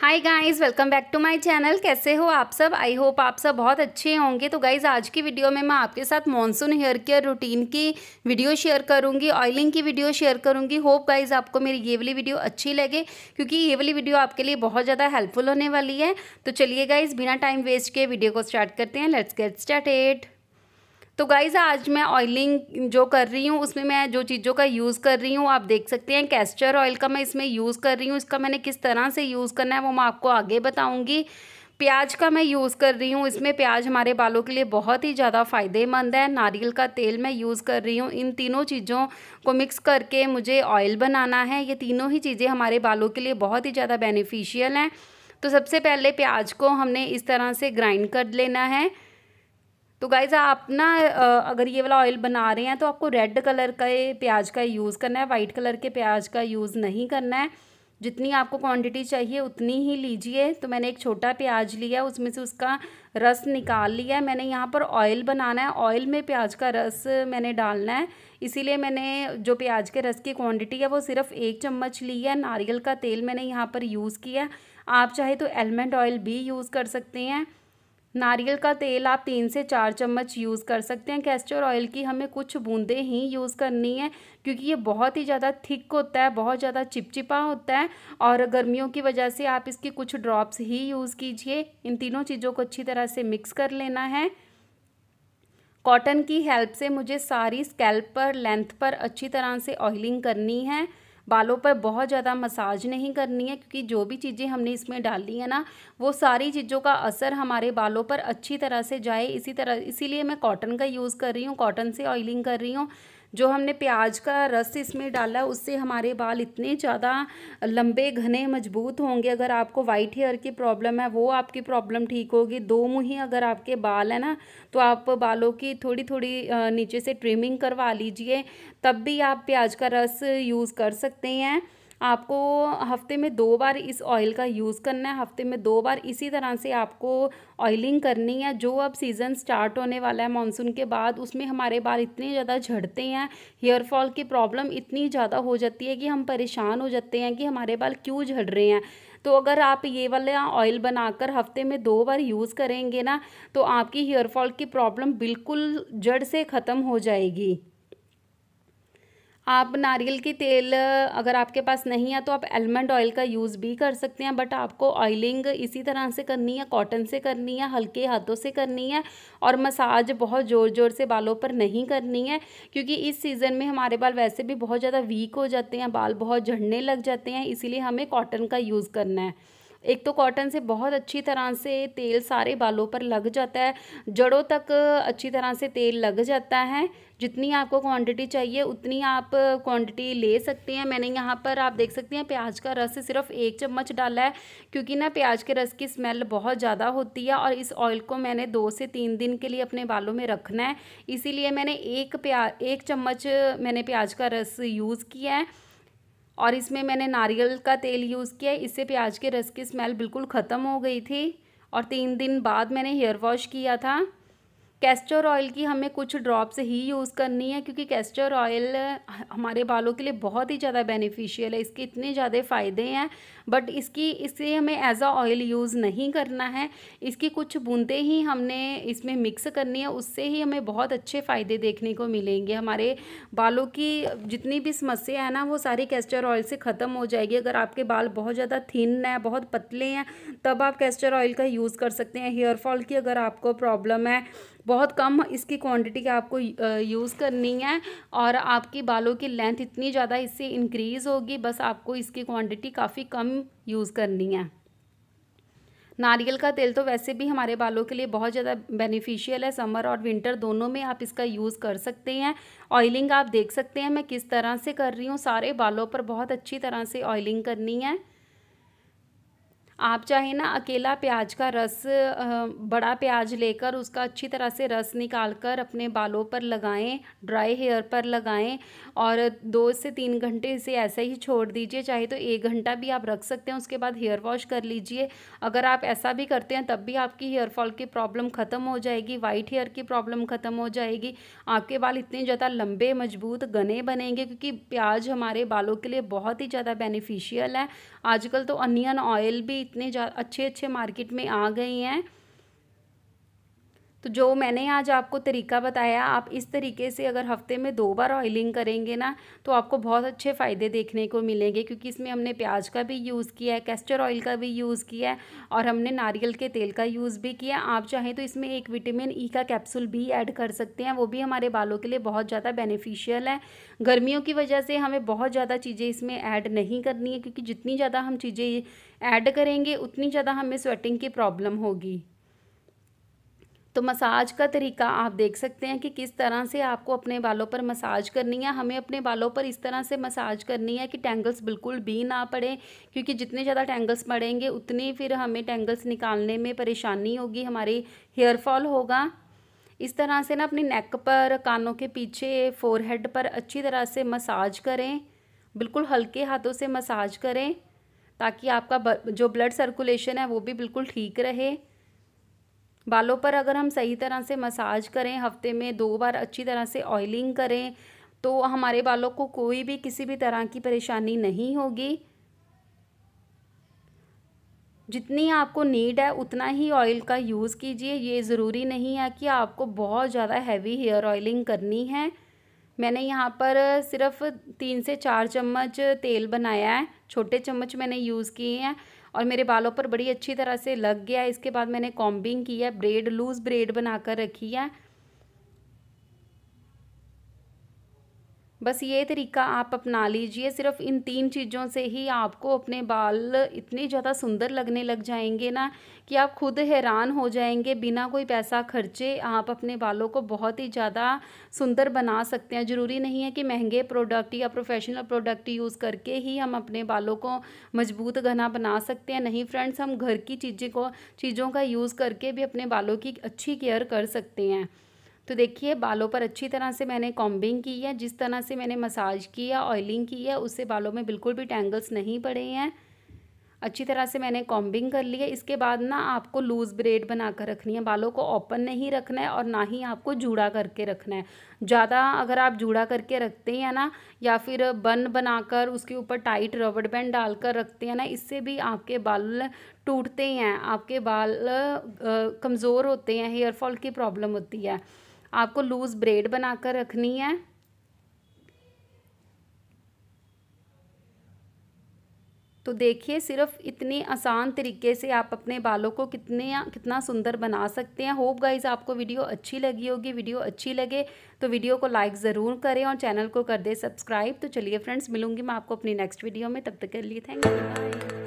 hi guys welcome back to my channel कैसे हो आप सब आई होप आप सब बहुत अच्छे होंगे तो गाइस आज की वीडियो में मैं आपके साथ मॉनसून हेयर केयर रूटीन की वीडियो शेयर करूंगी ऑयलिंग की वीडियो शेयर करूंगी होप गाइस आपको मेरी ये वाली वीडियो अच्छी लगे क्योंकि ये वाली वीडियो आपके लिए बहुत ज़्यादा हेल्पफुल होने वाली है तो चलिए गाइज़ बिना टाइम वेस्ट के वीडियो को स्टार्ट करते हैं लेट्स गेट स्टार्ट तो गाइज़ आज मैं ऑयलिंग जो कर रही हूँ उसमें मैं जो चीज़ों का यूज़ कर रही हूँ आप देख सकते हैं कैस्टर ऑयल का मैं इसमें यूज़ कर रही हूँ इसका मैंने किस तरह से यूज़ करना है वो मैं आपको आगे बताऊँगी प्याज का मैं यूज़ कर रही हूँ इसमें प्याज हमारे बालों के लिए बहुत ही ज़्यादा फ़ायदेमंद है नारियल का तेल मैं यूज़ कर रही हूँ इन तीनों चीज़ों को मिक्स करके मुझे ऑयल बनाना है ये तीनों ही चीज़ें हमारे बालों के लिए बहुत ही ज़्यादा बेनिफिशियल हैं तो सबसे पहले प्याज को हमने इस तरह से ग्राइंड कर लेना है तो गाइज़ आप ना अगर ये वाला ऑयल बना रहे हैं तो आपको रेड कलर का प्याज का यूज़ करना है वाइट कलर के प्याज का यूज़ नहीं करना है जितनी आपको क्वांटिटी चाहिए उतनी ही लीजिए तो मैंने एक छोटा प्याज लिया उसमें से उसका रस निकाल लिया मैंने यहाँ पर ऑयल बनाना है ऑयल में प्याज का रस मैंने डालना है इसीलिए मैंने जो प्याज के रस की क्वांटिटी है वो सिर्फ एक चम्मच ली है नारियल का तेल मैंने यहाँ पर यूज़ किया आप चाहे तो एलमंड ऑयल भी यूज़ कर सकते हैं नारियल का तेल आप तीन से चार चम्मच यूज़ कर सकते हैं कैस्टर ऑयल की हमें कुछ बूंदें ही यूज़ करनी है क्योंकि ये बहुत ही ज़्यादा थिक होता है बहुत ज़्यादा चिपचिपा होता है और गर्मियों की वजह से आप इसके कुछ ड्रॉप्स ही यूज़ कीजिए इन तीनों चीज़ों को अच्छी तरह से मिक्स कर लेना है कॉटन की हेल्प से मुझे सारी स्कैल्प पर लेंथ पर अच्छी तरह से ऑयलिंग करनी है बालों पर बहुत ज़्यादा मसाज नहीं करनी है क्योंकि जो भी चीज़ें हमने इसमें डाली है ना वो सारी चीज़ों का असर हमारे बालों पर अच्छी तरह से जाए इसी तरह इसीलिए मैं कॉटन का यूज़ कर रही हूँ कॉटन से ऑयलिंग कर रही हूँ जो हमने प्याज का रस इसमें डाला उससे हमारे बाल इतने ज़्यादा लंबे घने मजबूत होंगे अगर आपको वाइट हेयर की प्रॉब्लम है वो आपकी प्रॉब्लम ठीक होगी दो मुँही अगर आपके बाल है ना तो आप बालों की थोड़ी थोड़ी नीचे से ट्रिमिंग करवा लीजिए तब भी आप प्याज का रस यूज़ कर सकते हैं आपको हफ्ते में दो बार इस ऑयल का यूज़ करना है हफ्ते में दो बार इसी तरह से आपको ऑयलिंग करनी है जो अब सीज़न स्टार्ट होने वाला है मानसून के बाद उसमें हमारे बाल इतने ज़्यादा झड़ते हैं हेयर फॉल की प्रॉब्लम इतनी ज़्यादा हो जाती है कि हम परेशान हो जाते हैं कि हमारे बाल क्यों झड़ रहे हैं तो अगर आप ये वाला ऑयल बनाकर हफ्ते में दो बार यूज़ करेंगे ना तो आपकी हेयर फॉल की प्रॉब्लम बिल्कुल जड़ से ख़त्म हो जाएगी आप नारियल की तेल अगर आपके पास नहीं है तो आप एलमंड ऑयल का यूज़ भी कर सकते हैं बट आपको ऑयलिंग इसी तरह से करनी है कॉटन से करनी है हल्के हाथों से करनी है और मसाज बहुत ज़ोर ज़ोर से बालों पर नहीं करनी है क्योंकि इस सीज़न में हमारे बाल वैसे भी बहुत ज़्यादा वीक हो जाते हैं बाल बहुत झड़ने लग जाते हैं इसीलिए हमें कॉटन का यूज़ करना है एक तो कॉटन से बहुत अच्छी तरह से तेल सारे बालों पर लग जाता है जड़ों तक अच्छी तरह से तेल लग जाता है जितनी आपको क्वांटिटी चाहिए उतनी आप क्वांटिटी ले सकते हैं मैंने यहाँ पर आप देख सकते हैं प्याज का रस सिर्फ एक चम्मच डाला है क्योंकि ना प्याज के रस की स्मेल बहुत ज़्यादा होती है और इस ऑयल को मैंने दो से तीन दिन के लिए अपने बालों में रखना है इसीलिए मैंने एक प्या एक चम्मच मैंने प्याज का रस यूज़ किया है और इसमें मैंने नारियल का तेल यूज़ किया इससे प्याज के रस की स्मेल बिल्कुल ख़त्म हो गई थी और तीन दिन बाद मैंने हेयर वॉश किया था कैस्टर ऑयल की हमें कुछ ड्रॉप्स ही यूज़ करनी है क्योंकि कैस्टर ऑयल हमारे बालों के लिए बहुत ही ज़्यादा बेनिफिशियल है इसके इतने ज़्यादा फ़ायदे हैं बट इसकी इसे हमें एज आ ऑयल यूज़ नहीं करना है इसकी कुछ बूंदें ही हमने इसमें मिक्स करनी है उससे ही हमें बहुत अच्छे फ़ायदे देखने को मिलेंगे हमारे बालों की जितनी भी समस्या है ना वो सारी कैस्टर ऑयल से ख़त्म हो जाएगी अगर आपके बाल बहुत ज़्यादा थिन है बहुत पतले हैं तब आप कैस्टर ऑयल का यूज़ कर सकते हैं हेयरफॉल की अगर आपको प्रॉब्लम है बहुत कम इसकी क्वांटिटी का आपको यूज़ करनी है और आपकी बालों की लेंथ इतनी ज़्यादा इससे इंक्रीज़ होगी बस आपको इसकी क्वांटिटी काफ़ी कम यूज़ करनी है नारियल का तेल तो वैसे भी हमारे बालों के लिए बहुत ज़्यादा बेनिफिशियल है समर और विंटर दोनों में आप इसका यूज़ कर सकते हैं ऑयलिंग आप देख सकते हैं मैं किस तरह से कर रही हूँ सारे बालों पर बहुत अच्छी तरह से ऑयलिंग करनी है आप चाहे ना अकेला प्याज का रस बड़ा प्याज लेकर उसका अच्छी तरह से रस निकाल कर अपने बालों पर लगाएं ड्राई हेयर पर लगाएं और दो से तीन घंटे इसे ऐसे ही छोड़ दीजिए चाहे तो एक घंटा भी आप रख सकते हैं उसके बाद हेयर वॉश कर लीजिए अगर आप ऐसा भी करते हैं तब भी आपकी हेयर फॉल की प्रॉब्लम ख़त्म हो जाएगी वाइट हेयर की प्रॉब्लम ख़त्म हो जाएगी आपके बाल इतने ज़्यादा लंबे मजबूत घने बनेंगे क्योंकि प्याज हमारे बालों के लिए बहुत ही ज़्यादा बेनिफिशियल है आजकल तो अनियन ऑयल भी इतने अच्छे अच्छे मार्केट में आ गए हैं तो जो मैंने आज आपको तरीका बताया आप इस तरीके से अगर हफ्ते में दो बार ऑयलिंग करेंगे ना तो आपको बहुत अच्छे फ़ायदे देखने को मिलेंगे क्योंकि इसमें हमने प्याज का भी यूज़ किया है कैस्टर ऑयल का भी यूज़ किया है और हमने नारियल के तेल का यूज़ भी किया आप चाहें तो इसमें एक विटामिन ई e का कैप्सूल भी ऐड कर सकते हैं वो भी हमारे बालों के लिए बहुत ज़्यादा बेनिफिशियल है गर्मियों की वजह से हमें बहुत ज़्यादा चीज़ें इसमें ऐड नहीं करनी है क्योंकि जितनी ज़्यादा हम चीज़ें ऐड करेंगे उतनी ज़्यादा हमें स्वेटिंग की प्रॉब्लम होगी तो मसाज का तरीका आप देख सकते हैं कि किस तरह से आपको अपने बालों पर मसाज करनी है हमें अपने बालों पर इस तरह से मसाज करनी है कि टेंगल्स बिल्कुल भी ना पड़े क्योंकि जितने ज़्यादा टेंगल्स पड़ेंगे उतनी फिर हमें टेंगल्स निकालने में परेशानी होगी हमारी हेयर फॉल होगा इस तरह से ना अपने नेक पर कानों के पीछे फोरहेड पर अच्छी तरह से मसाज करें बिल्कुल हल्के हाथों से मसाज करें ताकि आपका जो ब्लड सर्कुलेशन है वो भी बिल्कुल ठीक रहे बालों पर अगर हम सही तरह से मसाज करें हफ्ते में दो बार अच्छी तरह से ऑयलिंग करें तो हमारे बालों को कोई भी किसी भी तरह की परेशानी नहीं होगी जितनी आपको नीड है उतना ही ऑयल का यूज़ कीजिए ये ज़रूरी नहीं है कि आपको बहुत ज़्यादा हैवी हेयर ऑयलिंग करनी है मैंने यहाँ पर सिर्फ तीन से चार चम्मच तेल बनाया है छोटे चम्मच मैंने यूज़ किए हैं और मेरे बालों पर बड़ी अच्छी तरह से लग गया इसके बाद मैंने कॉम्बिंग की है ब्रेड लूज़ ब्रेड बना कर रखी है बस ये तरीका आप अपना लीजिए सिर्फ इन तीन चीज़ों से ही आपको अपने बाल इतने ज़्यादा सुंदर लगने लग जाएंगे ना कि आप खुद हैरान हो जाएंगे बिना कोई पैसा खर्चे आप अपने बालों को बहुत ही ज़्यादा सुंदर बना सकते हैं ज़रूरी नहीं है कि महंगे प्रोडक्ट या प्रोफेशनल प्रोडक्ट यूज़ करके ही हम अपने बालों को मजबूत घना बना सकते हैं नहीं फ्रेंड्स हम घर की चीज़ें को चीज़ों का यूज़ करके भी अपने बालों की अच्छी केयर कर सकते हैं तो देखिए बालों पर अच्छी तरह से मैंने कॉम्बिंग की है जिस तरह से मैंने मसाज की है ऑयलिंग की है उससे बालों में बिल्कुल भी टैंगल्स नहीं पड़े हैं अच्छी तरह से मैंने कॉम्बिंग कर ली है इसके बाद ना आपको लूज़ ब्रेड बना कर रखनी है बालों को ओपन नहीं रखना है और ना ही आपको जूड़ा करके रखना है ज़्यादा अगर आप जूड़ा करके रखते हैं ना या फिर बन बनाकर उसके ऊपर टाइट रबड़ बैंड डालकर रखते हैं ना इससे भी आपके बाल टूटते हैं आपके बाल कमज़ोर होते हैं हेयर फॉल की प्रॉब्लम होती है आपको लूज़ ब्रेड बनाकर रखनी है तो देखिए सिर्फ इतनी आसान तरीके से आप अपने बालों को कितने कितना सुंदर बना सकते हैं होप गाइज आपको वीडियो अच्छी लगी होगी वीडियो अच्छी लगे तो वीडियो को लाइक ज़रूर करें और चैनल को कर दें सब्सक्राइब तो चलिए फ्रेंड्स मिलूंगी मैं आपको अपनी नेक्स्ट वीडियो में तब तक के लिए थैंक यू